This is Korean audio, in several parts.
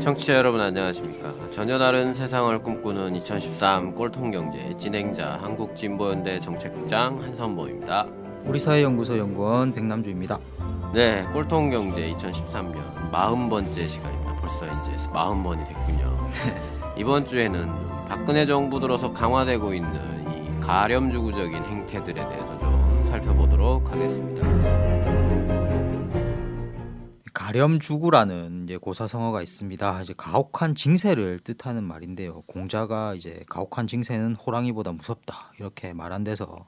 청취자 여러분 안녕하십니까. 전혀 다른 세상을 꿈꾸는 2013 꼴통경제 진행자 한국진보연대 정책국장 한선보입니다. 우리 사회연구소 연구원 백남주입니다. 네, 꼴통경제 2013년 마흔 번째 시간입니다. 벌써 이제 마흔 번이 됐군요. 네. 이번 주에는 박근혜 정부 들어서 강화되고 있는 이 가렴주구적인 행태들에 대해서 좀 살펴보도록 하겠습니다. 가렴주구라는 이제 고사성어가 있습니다. 이제 가혹한 징세를 뜻하는 말인데요. 공자가 이제 가혹한 징세는 호랑이보다 무섭다 이렇게 말한 데서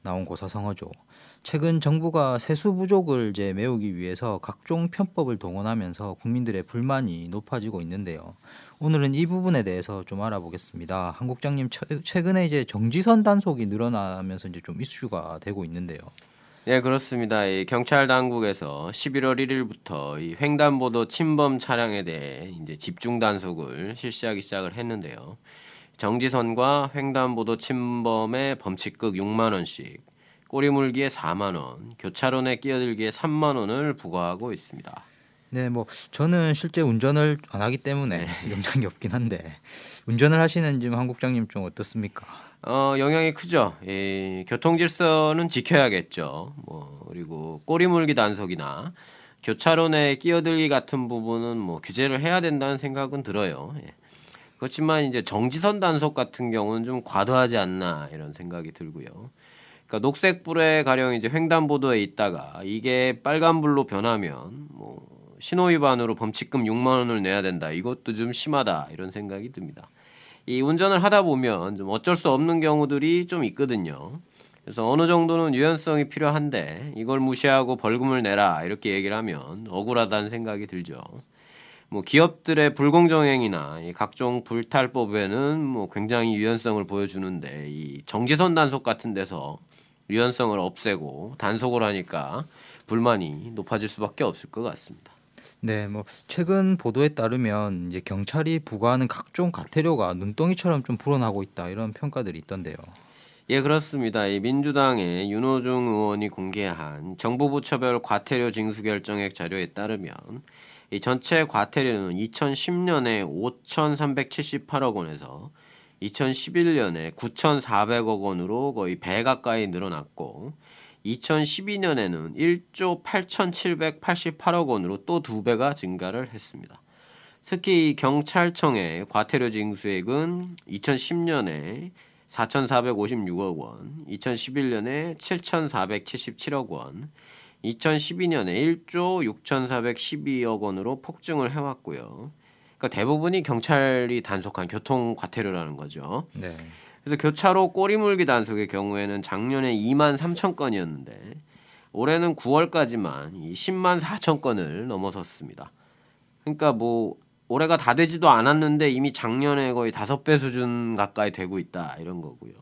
나온 고사성어죠. 최근 정부가 세수 부족을 이제 메우기 위해서 각종 편법을 동원하면서 국민들의 불만이 높아지고 있는데요. 오늘은 이 부분에 대해서 좀 알아보겠습니다. 한국장님 최근에 이제 정지선 단속이 늘어나면서 이제 좀 이슈가 되고 있는데요. 네 그렇습니다. 이 경찰 당국에서 11월 1일부터 이 횡단보도 침범 차량에 대해 이제 집중 단속을 실시하기 시작을 했는데요. 정지선과 횡단보도 침범의 범칙금 6만 원씩, 꼬리물기에 4만 원, 교차로에 끼어들기에 3만 원을 부과하고 있습니다. 네, 뭐 저는 실제 운전을 안 하기 때문에 영장이 네. 없긴 한데 운전을 하시는 지금 한국장님 좀 어떻습니까? 어, 영향이 크죠. 이 교통 질서는 지켜야겠죠. 뭐 그리고 꼬리물기 단속이나 교차로 내 끼어들기 같은 부분은 뭐 규제를 해야 된다는 생각은 들어요. 예. 그렇지만 이제 정지선 단속 같은 경우는 좀 과도하지 않나 이런 생각이 들고요. 그러니까 녹색불에 가령 이제 횡단보도에 있다가 이게 빨간불로 변하면 뭐 신호 위반으로 범칙금 6만 원을 내야 된다. 이것도 좀 심하다 이런 생각이 듭니다. 이 운전을 하다 보면 좀 어쩔 수 없는 경우들이 좀 있거든요. 그래서 어느 정도는 유연성이 필요한데 이걸 무시하고 벌금을 내라 이렇게 얘기를 하면 억울하다는 생각이 들죠. 뭐 기업들의 불공정행위나 각종 불탈법에는 뭐 굉장히 유연성을 보여주는데 이 정지선 단속 같은 데서 유연성을 없애고 단속을 하니까 불만이 높아질 수밖에 없을 것 같습니다. 네, 뭐 최근 보도에 따르면 이제 경찰이 부과하는 각종 과태료가 눈덩이처럼 좀 불어나고 있다 이런 평가들이 있던데요. 예, 그렇습니다. 이 민주당의 윤호중 의원이 공개한 정부부처별 과태료 징수 결정액 자료에 따르면 이 전체 과태료는 2010년에 5,378억 원에서 2011년에 9,400억 원으로 거의 배 가까이 늘어났고 2012년에는 1조 8,788억 원으로 또 두 배가 증가를 했습니다. 특히 경찰청의 과태료 징수액은 2010년에 4,456억 원, 2011년에 7,477억 원, 2012년에 1조 6,412억 원으로 폭증을 해왔고요. 그러니까 대부분이 경찰이 단속한 교통 과태료라는 거죠. 네. 그래서 교차로 꼬리물기 단속의 경우에는 작년에 2만 3천 건이었는데 올해는 9월까지만 이 10만 4천 건을 넘어섰습니다. 그러니까 뭐 올해가 다 되지도 않았는데 이미 작년에 거의 5배 수준 가까이 되고 있다 이런 거고요.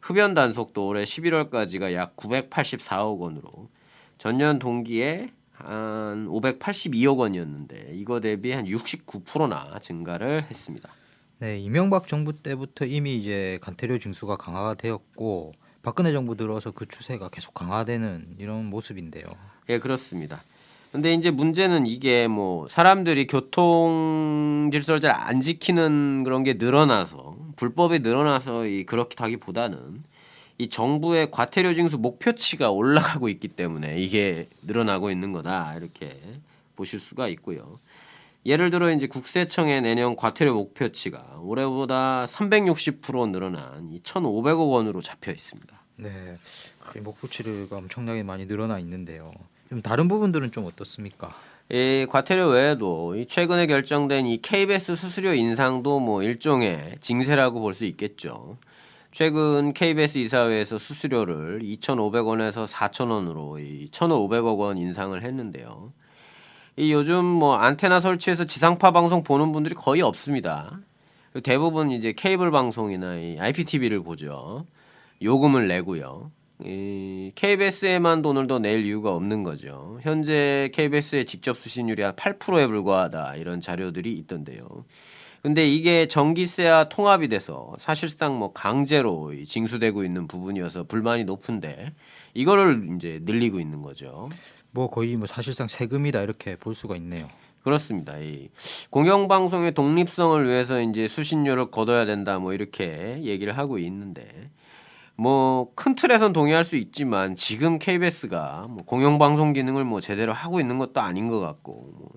흡연 단속도 올해 11월까지가 약 984억 원으로 전년 동기에 한 582억 원이었는데 이거 대비 한 69%나 증가를 했습니다. 네, 이명박 정부 때부터 이미 이제 간태료 징수가 강화가 되었고 박근혜 정부 들어서 그 추세가 계속 강화되는 이런 모습인데요. 예, 그렇습니다. 근데 이제 문제는 이게 뭐 사람들이 교통 질서를 잘 안 지키는 그런 게 늘어나서 불법이 늘어나서 이 그렇다기보다는 이 정부의 과태료 징수 목표치가 올라가고 있기 때문에 이게 늘어나고 있는 거다 이렇게 보실 수가 있고요. 예를 들어 이제 국세청의 내년 과태료 목표치가 올해보다 360% 늘어난 1,500억 원으로 잡혀 있습니다. 네, 목표치가 엄청나게 많이 늘어나 있는데요. 좀 다른 부분들은 좀 어떻습니까? 이 과태료 외에도 이 최근에 결정된 이 KBS 수수료 인상도 뭐 일종의 징세라고 볼 수 있겠죠. 최근 KBS 이사회에서 수수료를 2,500원에서 4,000원으로 이 1,500억 원 인상을 했는데요. 이 요즘 뭐 안테나 설치해서 지상파 방송 보는 분들이 거의 없습니다. 대부분 이제 케이블 방송이나 이 IPTV를 보죠. 요금을 내고요. 이 KBS에만 돈을 더 낼 이유가 없는 거죠. 현재 KBS의 직접 수신율이 한 8%에 불과하다 이런 자료들이 있던데요. 근데 이게 전기세와 통합이 돼서 사실상 뭐 강제로 징수되고 있는 부분이어서 불만이 높은데 이거를 이제 늘리고 있는 거죠. 뭐 거의 뭐 사실상 세금이다 이렇게 볼 수가 있네요. 그렇습니다. 이 공영방송의 독립성을 위해서 이제 수신료를 걷어야 된다 뭐 이렇게 얘기를 하고 있는데 뭐 큰 틀에선 동의할 수 있지만 지금 KBS가 뭐 공영방송 기능을 뭐 제대로 하고 있는 것도 아닌 것 같고 뭐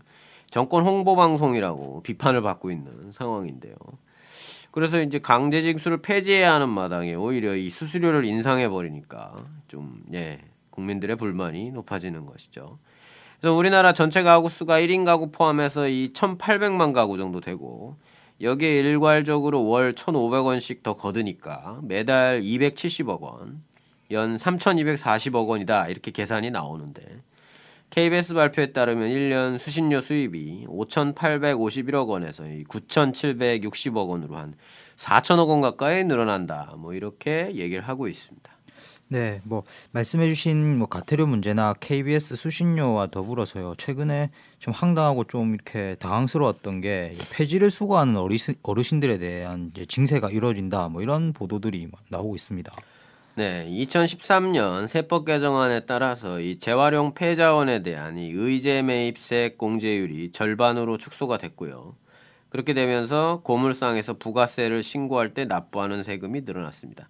정권 홍보 방송이라고 비판을 받고 있는 상황인데요. 그래서 이제 강제징수를 폐지해야 하는 마당에 오히려 이 수수료를 인상해 버리니까 좀 예, 국민들의 불만이 높아지는 것이죠. 그래서 우리나라 전체 가구 수가 1인 가구 포함해서 이 1,800만 가구 정도 되고 여기에 일괄적으로 월 1,500원씩 더 거드니까 매달 270억 원, 연 3,240억 원이다 이렇게 계산이 나오는데 KBS 발표에 따르면 1년 수신료 수입이 5,851억 원에서 9,760억 원으로 한 4천억 원 가까이 늘어난다. 뭐 이렇게 얘기를 하고 있습니다. 네, 뭐 말씀해주신 뭐 가태료 문제나 KBS 수신료와 더불어서요. 최근에 좀 황당하고 좀 이렇게 당황스러웠던 게 폐지를 수거하는 어르신, 들에 대한 이제 징세가 이루어진다. 뭐 이런 보도들이 나오고 있습니다. 네, 2013년 세법 개정안에 따라서 이 재활용 폐자원에 대한 이 의제 매입세 액 공제율이 절반으로 축소가 됐고요. 그렇게 되면서 고물상에서 부가세를 신고할 때 납부하는 세금이 늘어났습니다.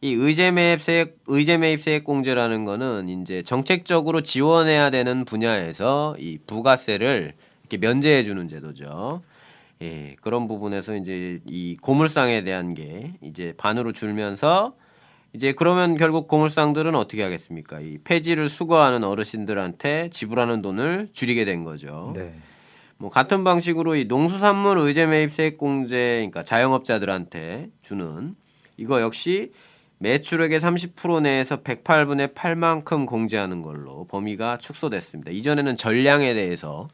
이 의제 매입세 액 의제 매입세 액 공제라는 거는 이제 정책적으로 지원해야 되는 분야에서 이 부가세를 이렇게 면제해 주는 제도죠. 예, 그런 부분에서 이제 이 고물상에 대한 게 이제 반으로 줄면서 이제 그러면 결국 고물상들은 어떻게 하겠습니까? 이 폐지를 수거하는 어르신들한테 지불하는 돈을 줄이게 된 거죠. 네. 뭐 같은 방식으로 이 농수산물 의제 매입 세액공제 그러니까 자영업자들한테 주는 이거 역시 매출액의 30% 내에서 108분의 8만큼 공제하는 걸로 범위가 축소됐습니다. 이전에는 전량에 대해서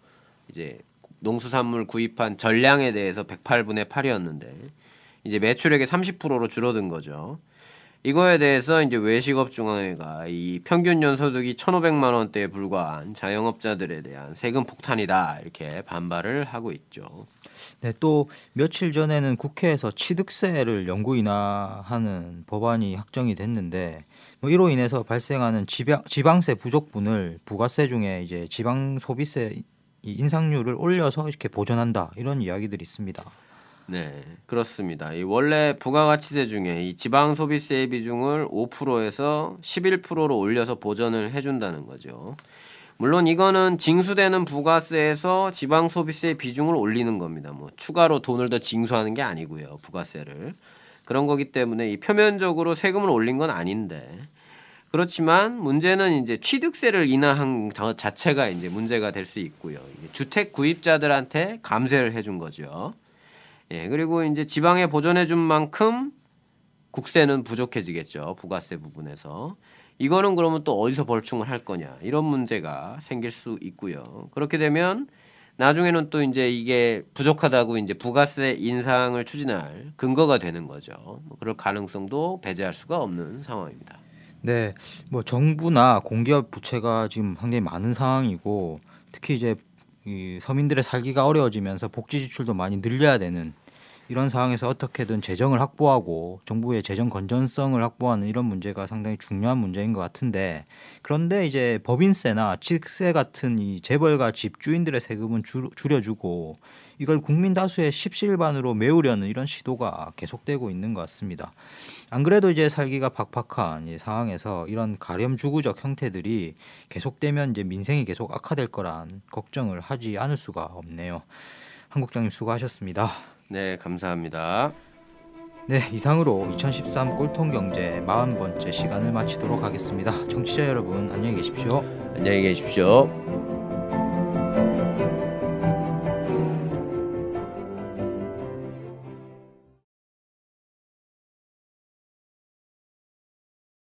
이제 농수산물 구입한 전량에 대해서 108분의 8이었는데 이제 매출액의 30%로 줄어든 거죠. 이거에 대해서 이제 외식업중앙회가 이 평균 연소득이 1,500만 원대에 불과한 자영업자들에 대한 세금 폭탄이다 이렇게 반발을 하고 있죠. 네, 또 며칠 전에는 국회에서 취득세를 연구 인하하는 법안이 확정이 됐는데 뭐 이로 인해서 발생하는 지방, 지방세 부족분을 부가세 중에 이제 지방 소비세 인상률을 올려서 이렇게 보전한다 이런 이야기들이 있습니다. 네, 그렇습니다. 이 원래 부가가치세 중에 이 지방 소비세 비중을 5%에서 11%로 올려서 보전을 해준다는 거죠. 물론 이거는 징수되는 부가세에서 지방 소비세 비중을 올리는 겁니다. 뭐 추가로 돈을 더 징수하는 게 아니고요, 부가세를 그런 거기 때문에 이 표면적으로 세금을 올린 건 아닌데 그렇지만 문제는 이제 취득세를 인하한 자체가 이제 문제가 될 수 있고요. 주택 구입자들한테 감세를 해준 거죠. 예, 그리고 이제 지방에 보존해 준 만큼 국세는 부족해지겠죠. 부가세 부분에서. 이거는 그러면 또 어디서 벌충을 할 거냐. 이런 문제가 생길 수 있고요. 그렇게 되면 나중에는 또 이제 이게 부족하다고 이제 부가세 인상을 추진할 근거가 되는 거죠. 뭐 그럴 가능성도 배제할 수가 없는 상황입니다. 네, 뭐 정부나 공기업 부채가 지금 상당히 많은 상황이고 특히 이제 이 서민들의 살기가 어려워지면서 복지 지출도 많이 늘려야 되는 이런 상황에서 어떻게든 재정을 확보하고 정부의 재정 건전성을 확보하는 이런 문제가 상당히 중요한 문제인 것 같은데 그런데 이제 법인세나 취득세 같은 이 재벌과 집주인들의 세금은 줄, 줄여주고 이걸 국민 다수의 십시일반으로 메우려는 이런 시도가 계속되고 있는 것 같습니다. 안 그래도 이제 살기가 팍팍한이 상황에서 이런 가렴 주구적 형태들이 계속되면 이제 민생이 계속 악화될 거란 걱정을 하지 않을 수가 없네요. 한국장님 수고하셨습니다. 네, 감사합니다. 네, 이상으로 2013 꼴통 경제 40번째 시간을 마치도록 하겠습니다. 청취자 여러분, 안녕히 계십시오. 안녕히 계십시오.